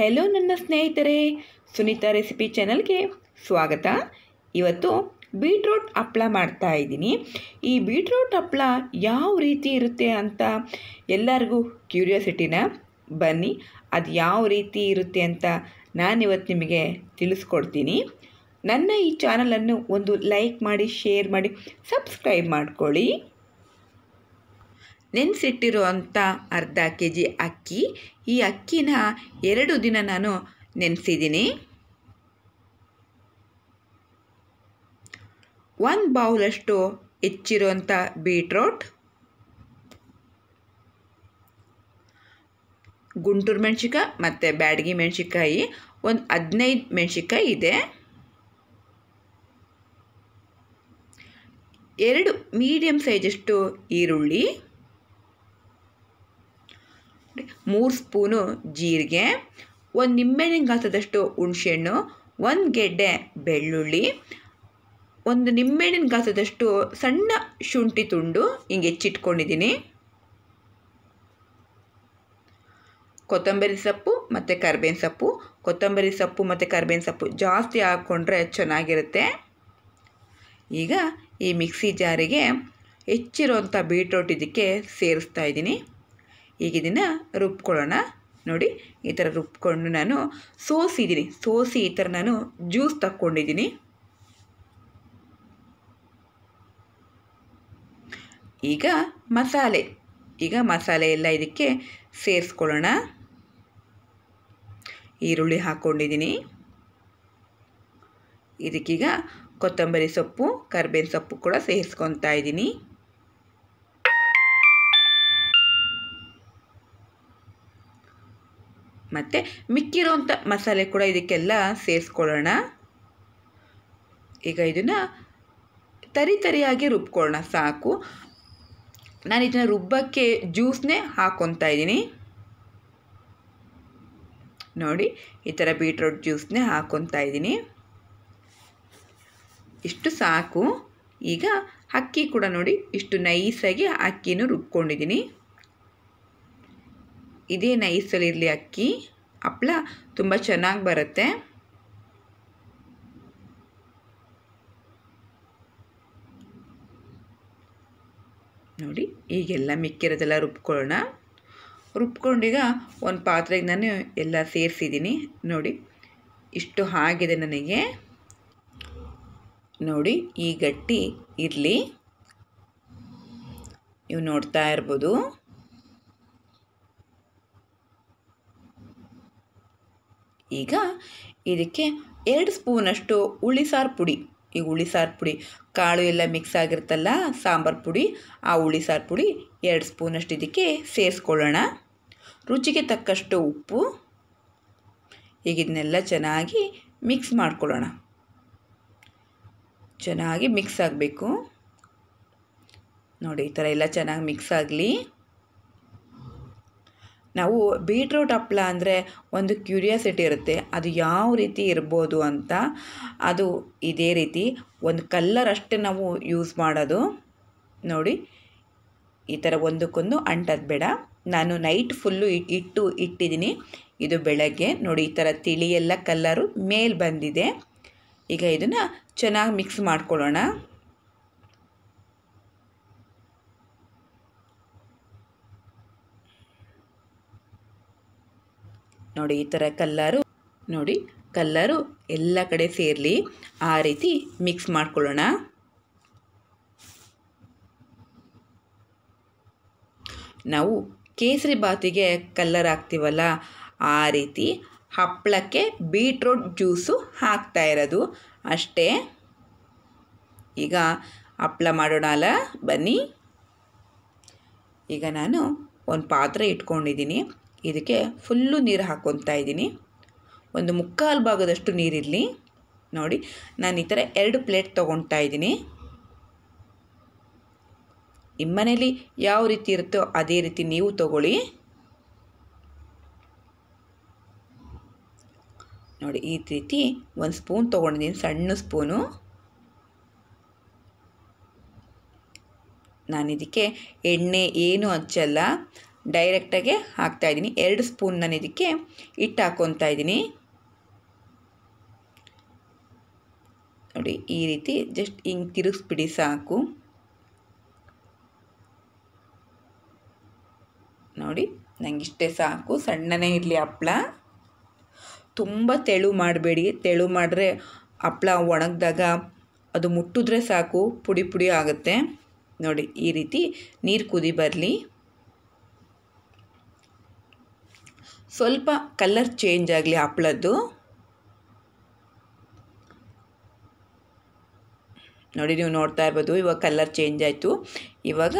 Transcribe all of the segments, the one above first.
hello ನನ್ನ ಸ್ನೇಹಿತರೆ Sunita recipe ಚಾನಲ್ಗೆ ಸ್ವಾಗತ ಇವತ್ತು ಬೀಟ್ರೂಟ್ ಹಪ್ಪಳ ಮಾಡ್ತಾ ಇದ್ದೀನಿ ಈ ಬೀಟ್ರೋಟ್ ಹಪ್ಪಳ ಯಾವ ರೀತಿ ಇರುತ್ತೆ ಅಂತ ಎಲ್ಲರಿಗೂ ಕ್ಯೂರಿಯಾಸಿಟಿನ ಬನ್ನಿ ಅದು ಯಾವ ರೀತಿ ಇರುತ್ತೆ ಅಂತ ನಾನಿವತ್ತು ನಿಮಗೆ ತಿಳಿಸ್ಕೊಡ್ತೀನಿ ನನ್ನ ಈ ಚಾನಲನ್ನು ಒಂದು ಲೈಕ್ ಮಾಡಿ ಶೇರ್ ಮಾಡಿ ಸಬ್ಸ್ಕ್ರೈಬ್ ಮಾಡ್ಕೊಳ್ಳಿ ನೆನೆಸಿಟ್ಟಿರುವಂಥ ಅರ್ಧ ಕೆ ಜಿ ಅಕ್ಕಿ ಈ ಅಕ್ಕಿನ ಎರಡು ದಿನ ನಾನು ನೆನೆಸಿದ್ದೀನಿ ಒಂದು ಬೌಲಷ್ಟು ಹೆಚ್ಚಿರುವಂಥ ಬೀಟ್ರೋಟ್ ಗುಂಟೂರು ಮೆಣಸಿಕಾಯಿ ಮತ್ತು ಬ್ಯಾಡಗಿ ಮೆಣಸಿಕಾಯಿ ಒಂದು ಹದಿನೈದು ಮೆಣಸಿಕಾಯಿ ಇದೆ ಎರಡು ಮೀಡಿಯಮ್ ಸೈಜಷ್ಟು ಈರುಳ್ಳಿ ಮೂರು ಸ್ಪೂನು ಜೀರಿಗೆ ಒಂದು ನಿಂಬೆಹಣ್ಣಿನ ಗಾತ್ರದಷ್ಟು ಹುಣಸೆಹಣ್ಣು ಒಂದು ಗೆಡ್ಡೆ ಬೆಳ್ಳುಳ್ಳಿ ಒಂದು ನಿಂಬೆಹಣ್ಣಿನ ಗಾತ್ರದಷ್ಟು ಸಣ್ಣ ಶುಂಠಿ ತುಂಡು ಹಿಂಗೆ ಹೆಚ್ಚಿಟ್ಕೊಂಡಿದ್ದೀನಿ ಕೊತ್ತಂಬರಿ ಸೊಪ್ಪು ಮತ್ತು ಕರ್ಬೇವಿನ ಸೊಪ್ಪು ಕೊತ್ತಂಬರಿ ಸೊಪ್ಪು ಮತ್ತು ಕರ್ಬೇವಿನ ಸೊಪ್ಪು ಜಾಸ್ತಿ ಹಾಕ್ಕೊಂಡ್ರೆ ಚೆನ್ನಾಗಿರುತ್ತೆ ಈಗ ಈ ಮಿಕ್ಸಿ ಜಾರಿಗೆ ಹೆಚ್ಚಿರೋಂಥ ಬೀಟ್ರೋಟ್ ಇದಕ್ಕೆ ಸೇರಿಸ್ತಾ ಇದ್ದೀನಿ ಈಗ ಇದನ್ನು ರುಬ್ಕೊಳ್ಳೋಣ ನೋಡಿ ಈ ಥರ ರುಬ್ಕೊಂಡು ನಾನು ಸೋಸಿದ್ದೀನಿ ಸೋಸಿ ಈ ಥರ ನಾನು ಜ್ಯೂಸ್ ತಕ್ಕೊಂಡಿದ್ದೀನಿ ಈಗ ಮಸಾಲೆ ಈಗ ಮಸಾಲೆ ಎಲ್ಲ ಇದಕ್ಕೆ ಸೇರಿಸ್ಕೊಳ್ಳೋಣ ಈರುಳ್ಳಿ ಹಾಕ್ಕೊಂಡಿದ್ದೀನಿ ಇದಕ್ಕೀಗ ಕೊತ್ತಂಬರಿ ಸೊಪ್ಪು ಕರ್ಬೇವಿನ ಸೊಪ್ಪು ಕೂಡ ಸೇರಿಸ್ಕೊತಾ ಇದ್ದೀನಿ ಮತ್ತು ಮಿಕ್ಕಿರೋಂಥ ಮಸಾಲೆ ಕೂಡ ಇದಕ್ಕೆಲ್ಲ ಸೇರಿಸ್ಕೊಳ್ಳೋಣ ಈಗ ಇದನ್ನು ತರಿ ತರಿಯಾಗಿ ರುಬ್ಕೊಳ್ಳೋಣ ಸಾಕು ನಾನು ಇದನ್ನು ರುಬ್ಬಕ್ಕೆ ಜ್ಯೂಸ್ನೇ ಹಾಕ್ಕೊತಾ ಇದ್ದೀನಿ ನೋಡಿ ಈ ಥರ ಬೀಟ್ರೂಟ್ ಜ್ಯೂಸ್ನೇ ಹಾಕ್ಕೊತಾ ಇದ್ದೀನಿ ಇಷ್ಟು ಸಾಕು ಈಗ ಅಕ್ಕಿ ಕೂಡ ನೋಡಿ ಇಷ್ಟು ನೈಸಾಗಿ ಅಕ್ಕಿನೂ ರುಬ್ಕೊಂಡಿದ್ದೀನಿ ಇದೇ ಇರಲಿ ಅಕ್ಕಿ ಹಪ್ಪಳ ತುಂಬ ಚೆನ್ನಾಗಿ ಬರುತ್ತೆ ನೋಡಿ ಈಗೆಲ್ಲ ಮಿಕ್ಕಿರೋದೆಲ್ಲ ರುಬ್ಕೊಳ್ಳೋಣ ರುಬ್ಕೊಂಡೀಗ ಒಂದು ಪಾತ್ರೆಗೆ ನಾನು ಎಲ್ಲ ಸೇರಿಸಿದ್ದೀನಿ ನೋಡಿ ಇಷ್ಟು ಆಗಿದೆ ನನಗೆ ನೋಡಿ ಈ ಗಟ್ಟಿ ಇರಲಿ ನೀವು ನೋಡ್ತಾ ಇರ್ಬೋದು ಈಗ ಇದಕ್ಕೆ ಎರಡು ಸ್ಪೂನಷ್ಟು ಸಾರು ಪುಡಿ ಈಗ ಹುಳಿಸಾರು ಪುಡಿ ಕಾಳು ಎಲ್ಲ ಮಿಕ್ಸ್ ಆಗಿರುತ್ತಲ್ಲ ಸಾಂಬಾರು ಪುಡಿ ಆ ಹುಳಿಸಾರು ಪುಡಿ ಎರಡು ಸ್ಪೂನಷ್ಟು ಇದಕ್ಕೆ ಸೇರಿಸ್ಕೊಳ್ಳೋಣ ರುಚಿಗೆ ತಕ್ಕಷ್ಟು ಉಪ್ಪು ಈಗ ಇದನ್ನೆಲ್ಲ ಚೆನ್ನಾಗಿ ಮಿಕ್ಸ್ ಮಾಡ್ಕೊಳ್ಳೋಣ ಚೆನ್ನಾಗಿ ಮಿಕ್ಸ್ ಆಗಬೇಕು ನೋಡಿ ಈ ಥರ ಎಲ್ಲ ಚೆನ್ನಾಗಿ ಮಿಕ್ಸ್ ಆಗಲಿ ನಾವು ಬೀಟ್ರೂಟ್ ಹಪ್ಪಳ ಅಂದರೆ ಒಂದು ಕ್ಯೂರಿಯಾಸಿಟಿ ಇರುತ್ತೆ ಅದು ಯಾವ ರೀತಿ ಇರ್ಬೋದು ಅಂತ ಅದು ಇದೇ ರೀತಿ ಒಂದು ಕಲ್ಲರ್ ಅಷ್ಟೇ ನಾವು ಯೂಸ್ ಮಾಡೋದು ನೋಡಿ ಈ ಥರ ಒಂದಕ್ಕೊಂದು ಅಂಟದ ಬೇಡ ನಾನು ನೈಟ್ ಫುಲ್ಲು ಇಟ್ಟು ಇಟ್ಟಿದ್ದೀನಿ ಇದು ಬೆಳಗ್ಗೆ ನೋಡಿ ಈ ಥರ ತಿಳಿಯೆಲ್ಲ ಕಲ್ಲರು ಮೇಲೆ ಬಂದಿದೆ ಈಗ ಇದನ್ನು ಚೆನ್ನಾಗಿ ಮಿಕ್ಸ್ ಮಾಡ್ಕೊಳ್ಳೋಣ ನೋಡಿ ಈ ಥರ ಕಲ್ಲರು ನೋಡಿ ಕಲ್ಲರು ಎಲ್ಲ ಕಡೆ ಸೇರಲಿ ಆ ರೀತಿ ಮಿಕ್ಸ್ ಮಾಡ್ಕೊಳ್ಳೋಣ ನಾವು ಕೇಸರಿ ಬಾತಿಗೆ ಕಲ್ಲರ್ ಹಾಕ್ತೀವಲ್ಲ ಆ ರೀತಿ ಹಪ್ಪಳಕ್ಕೆ ಬೀಟ್ರೂಟ್ ಜ್ಯೂಸು ಹಾಕ್ತಾ ಇರೋದು ಅಷ್ಟೇ ಈಗ ಹಪ್ಪಳ ಮಾಡೋಣ ಅಲ್ಲ ಬನ್ನಿ ಈಗ ನಾನು ಒಂದು ಪಾತ್ರೆ ಇಟ್ಕೊಂಡಿದ್ದೀನಿ ಇದಕ್ಕೆ ಫುಲ್ಲು ನೀರು ಹಾಕ್ಕೊತಾ ಇದ್ದೀನಿ ಒಂದು ಮುಕ್ಕಾಲು ಭಾಗದಷ್ಟು ನೀರಿರಲಿ ನೋಡಿ ನಾನು ಈ ಥರ ಎರಡು ಪ್ಲೇಟ್ ತೊಗೊಳ್ತಾ ಇದ್ದೀನಿ ನಿಮ್ಮ ಮನೇಲಿ ಯಾವ ರೀತಿ ಇರುತ್ತೋ ಅದೇ ರೀತಿ ನೀವು ತಗೊಳ್ಳಿ ನೋಡಿ ಈ ರೀತಿ ಒಂದು ಸ್ಪೂನ್ ತೊಗೊಂಡಿದ್ದೀನಿ ಸಣ್ಣ ಸ್ಪೂನು ನಾನಿದಕ್ಕೆ ಎಣ್ಣೆ ಏನು ಹಚ್ಚಲ್ಲ ಡೈರೆಕ್ಟಾಗೆ ಹಾಕ್ತಾಯಿದ್ದೀನಿ ಎರಡು ಸ್ಪೂನ್ ನಾನು ಇದಕ್ಕೆ ಹಿಟ್ಟು ಹಾಕ್ಕೊತಾ ಇದ್ದೀನಿ ನೋಡಿ ಈ ರೀತಿ ಜಸ್ಟ್ ಹಿಂಗೆ ತಿರುಗಿಸ್ಬಿಡಿ ಸಾಕು ನೋಡಿ ನನಗೆ ಇಷ್ಟೇ ಸಾಕು ಸಣ್ಣನೇ ಇರಲಿ ಹಪ್ಪಳ ತುಂಬ ತೆಳು ಮಾಡಬೇಡಿ ತೆಳು ಮಾಡಿದ್ರೆ ಹಪ್ಪಳ ಒಣಗಿದಾಗ ಅದು ಮುಟ್ಟಿದ್ರೆ ಸಾಕು ಪುಡಿ ಪುಡಿ ಆಗುತ್ತೆ ನೋಡಿ ಈ ರೀತಿ ನೀರು ಕುದಿ ಬರಲಿ ಸ್ವಲ್ಪ ಕಲರ್ ಚೇಂಜ್ ಆಗಲಿ ಹಪ್ಪಳದ್ದು ನೋಡಿ ನೀವು ನೋಡ್ತಾ ಇರ್ಬೋದು ಇವಾಗ ಕಲರ್ ಚೇಂಜ್ ಆಯಿತು ಇವಾಗ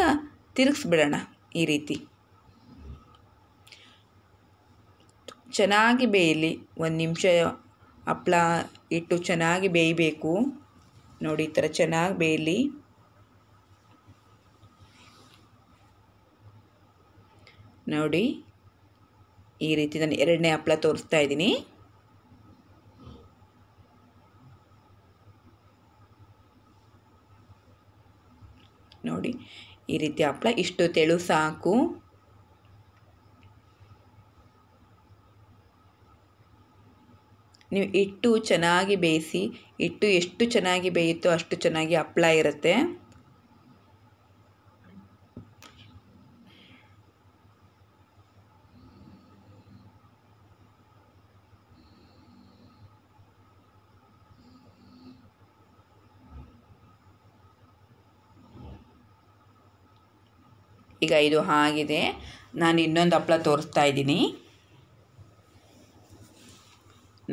ತಿರುಗಿಸ್ಬಿಡೋಣ ಈ ರೀತಿ ಚೆನ್ನಾಗಿ ಬೇಯಲಿ ಒಂದು ನಿಮಿಷ ಹಪ್ಪಳ ಇಟ್ಟು ಚೆನ್ನಾಗಿ ಬೇಯಬೇಕು ನೋಡಿ ಈ ಥರ ಚೆನ್ನಾಗಿ ಬೇಯಲಿ ನೋಡಿ ಈ ರೀತಿ ನಾನು ಎರಡನೇ ಹಪ್ಪಳ ತೋರಿಸ್ತಾ ಇದ್ದೀನಿ ನೋಡಿ ಈ ರೀತಿ ಹಪ್ಪಳ ಇಷ್ಟು ತೆಳು ಸಾಕು ನೀವು ಇಟ್ಟು ಚೆನ್ನಾಗಿ ಬೇಯಿಸಿ ಇಟ್ಟು ಎಷ್ಟು ಚೆನ್ನಾಗಿ ಬೇಯುತ್ತೋ ಅಷ್ಟು ಚೆನ್ನಾಗಿ ಹಪ್ಪಳ ಇರುತ್ತೆ ಈಗ ಇದು ಆಗಿದೆ ನಾನು ಇನ್ನೊಂದು ಹಪ್ಪಳ ತೋರಿಸ್ತಾ ಇದ್ದೀನಿ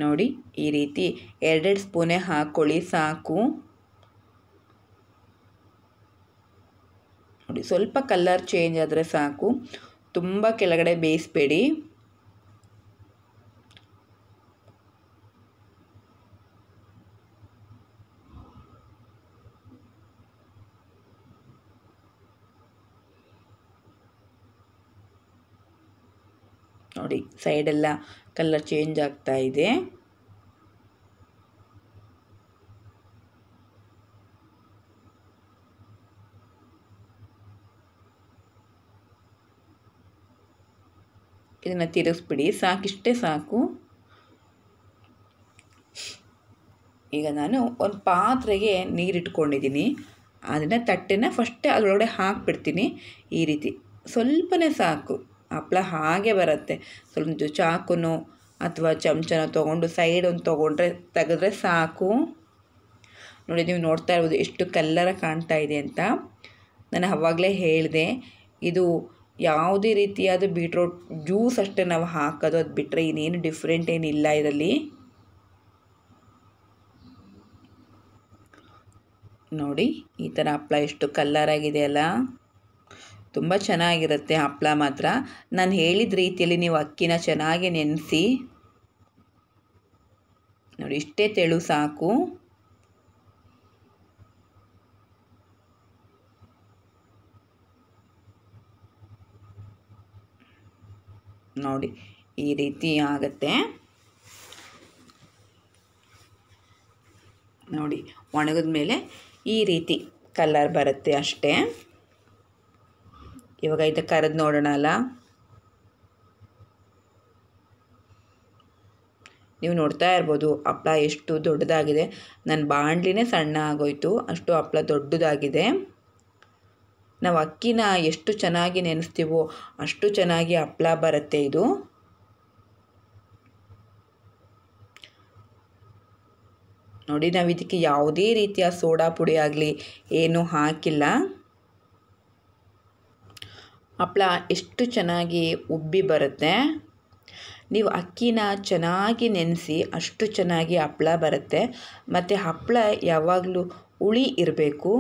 ನೋಡಿ ಈ ರೀತಿ ಎರಡೆರಡು ಸ್ಪೂನೇ ಹಾಕ್ಕೊಳ್ಳಿ ಸಾಕು ನೋಡಿ ಸ್ವಲ್ಪ ಕಲರ್ ಚೇಂಜ್ ಆದರೆ ಸಾಕು ತುಂಬ ಕೆಳಗಡೆ ಬೇಯಿಸ್ಬೇಡಿ ನೋಡಿ ಸೈಡೆಲ್ಲ ಕಲರ್ ಚೇಂಜ್ ಆಗ್ತಾ ಇದೆ ಇದನ್ನು ತಿರುಗಿಸ್ಬಿಡಿ ಸಾಕಿಷ್ಟೇ ಸಾಕು ಈಗ ನಾನು ಒಂದು ಪಾತ್ರೆಗೆ ನೀರಿಟ್ಕೊಂಡಿದ್ದೀನಿ ಅದನ್ನು ತಟ್ಟೆನ ಫಸ್ಟೇ ಅದರೊಳಗಡೆ ಹಾಕ್ಬಿಡ್ತೀನಿ ಈ ರೀತಿ ಸ್ವಲ್ಪನೇ ಸಾಕು ಹಪ್ಪಳ ಹಾಗೆ ಬರುತ್ತೆ ಸ್ವಲ್ಪ ಚಾಕುನೋ ಅಥವಾ ಚಮಚನ ತೊಗೊಂಡು ಸೈಡ್ ತೊಗೊಂಡ್ರೆ ತೆಗೆದ್ರೆ ಸಾಕು ನೋಡಿ ನೀವು ನೋಡ್ತಾ ಇರ್ಬೋದು ಎಷ್ಟು ಕಲ್ಲರ ಕಾಣ್ತಾ ಇದೆ ಅಂತ ನಾನು ಆವಾಗಲೇ ಹೇಳಿದೆ ಇದು ಯಾವುದೇ ರೀತಿಯಾದ ಬೀಟ್ರೋಟ್ ಜ್ಯೂಸ್ ಅಷ್ಟೇ ನಾವು ಹಾಕೋದು ಅದು ಬಿಟ್ಟರೆ ಇನ್ನೇನು ಡಿಫ್ರೆಂಟ್ ಏನಿಲ್ಲ ಇದರಲ್ಲಿ ನೋಡಿ ಈ ಥರ ಹಪ್ಪಳ ಎಷ್ಟು ಕಲ್ಲರಾಗಿದೆ ಅಲ್ಲ ತುಂಬ ಚೆನ್ನಾಗಿರುತ್ತೆ ಹಪ್ಪಳ ಮಾತ್ರ ನಾನು ಹೇಳಿದ ರೀತಿಯಲ್ಲಿ ನೀವು ಅಕ್ಕಿನ ಚೆನ್ನಾಗಿ ನೆನೆಸಿ ನೋಡಿ ಇಷ್ಟೇ ತೆಳು ಸಾಕು ನೋಡಿ ಈ ರೀತಿ ಆಗುತ್ತೆ ನೋಡಿ ಒಣಗಿದ ಮೇಲೆ ಈ ರೀತಿ ಕಲರ್ ಬರುತ್ತೆ ಅಷ್ಟೇ ಇವಾಗ ಇದಕ್ಕೆ ಕರೆದು ನೋಡೋಣ ಅಲ್ಲ ನೀವು ನೋಡ್ತಾ ಇರ್ಬೋದು ಹಪ್ಳ ಎಷ್ಟು ದೊಡ್ಡದಾಗಿದೆ ನನ್ನ ಬಾಣಲಿನೇ ಸಣ್ಣ ಆಗೋಯ್ತು ಅಷ್ಟು ಹಪ್ಳ ದೊಡ್ಡದಾಗಿದೆ ನಾವು ಅಕ್ಕಿನ ಎಷ್ಟು ಚೆನ್ನಾಗಿ ನೆನೆಸ್ತೀವೋ ಅಷ್ಟು ಚೆನ್ನಾಗಿ ಹಪ್ಳ ಬರುತ್ತೆ ಇದು ನೋಡಿ ನಾವು ಇದಕ್ಕೆ ಯಾವುದೇ ರೀತಿಯ ಸೋಡಾ ಪುಡಿ ಆಗಲಿ ಏನೂ ಹಾಕಿಲ್ಲ ಹಪ್ಪಳ ಎಷ್ಟು ಚೆನ್ನಾಗಿ ಉಬ್ಬಿ ಬರುತ್ತೆ ನೀವು ಅಕ್ಕಿನ ಚೆನ್ನಾಗಿ ನೆನೆಸಿ ಅಷ್ಟು ಚೆನ್ನಾಗಿ ಹಪ್ಪಳ ಬರುತ್ತೆ ಮತ್ತು ಹಪ್ಪಳ ಯಾವಾಗಲೂ ಹುಳಿ ಇರಬೇಕು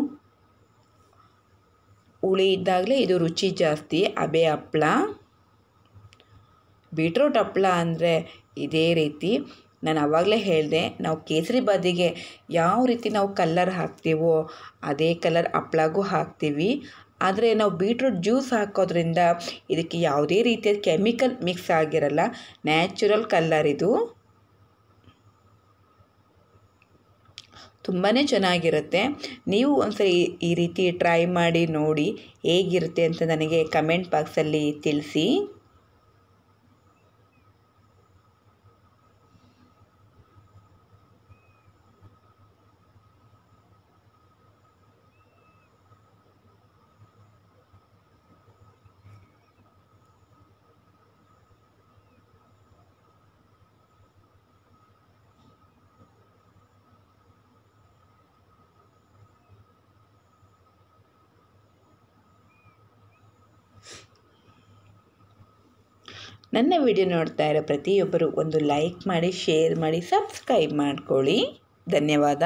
ಹುಳಿ ಇದ್ದಾಗಲೇ ಇದು ರುಚಿ ಜಾಸ್ತಿ ಅಬೆ ಹಪ್ಪಳ ಬೀಟ್ರೂಟ್ ಹಪ್ಪಳ ಅಂದರೆ ಇದೇ ರೀತಿ ನಾನು ಆವಾಗಲೇ ಹೇಳಿದೆ ನಾವು ಕೇಸರಿ ಬಾದಿಗೆ ಯಾವ ರೀತಿ ನಾವು ಕಲ್ಲರ್ ಹಾಕ್ತೀವೋ ಅದೇ ಕಲರ್ ಹಪ್ಪಳಗೂ ಹಾಕ್ತೀವಿ ಆದರೆ ನಾವು ಬೀಟ್ರೂಟ್ ಜ್ಯೂಸ್ ಹಾಕೋದ್ರಿಂದ ಇದಕ್ಕೆ ಯಾವುದೇ ರೀತಿಯ ಕೆಮಿಕಲ್ ಮಿಕ್ಸ್ ಆಗಿರಲ್ಲ ನ್ಯಾಚುರಲ್ ಕಲ್ಲರ್ ಇದು ತುಂಬಾ ಚೆನ್ನಾಗಿರುತ್ತೆ ನೀವು ಒಂದ್ಸರಿ ಈ ರೀತಿ ಟ್ರೈ ಮಾಡಿ ನೋಡಿ ಹೇಗಿರುತ್ತೆ ಅಂತ ನನಗೆ ಕಮೆಂಟ್ ಬಾಕ್ಸಲ್ಲಿ ತಿಳಿಸಿ ನನ್ನ ವಿಡಿಯೋ ನೋಡ್ತಾ ಇರೋ ಪ್ರತಿಯೊಬ್ಬರು ಒಂದು ಲೈಕ್ ಮಾಡಿ ಶೇರ್ ಮಾಡಿ ಸಬ್ಸ್ಕ್ರೈಬ್ ಮಾಡ್ಕೊಳ್ಳಿ ಧನ್ಯವಾದ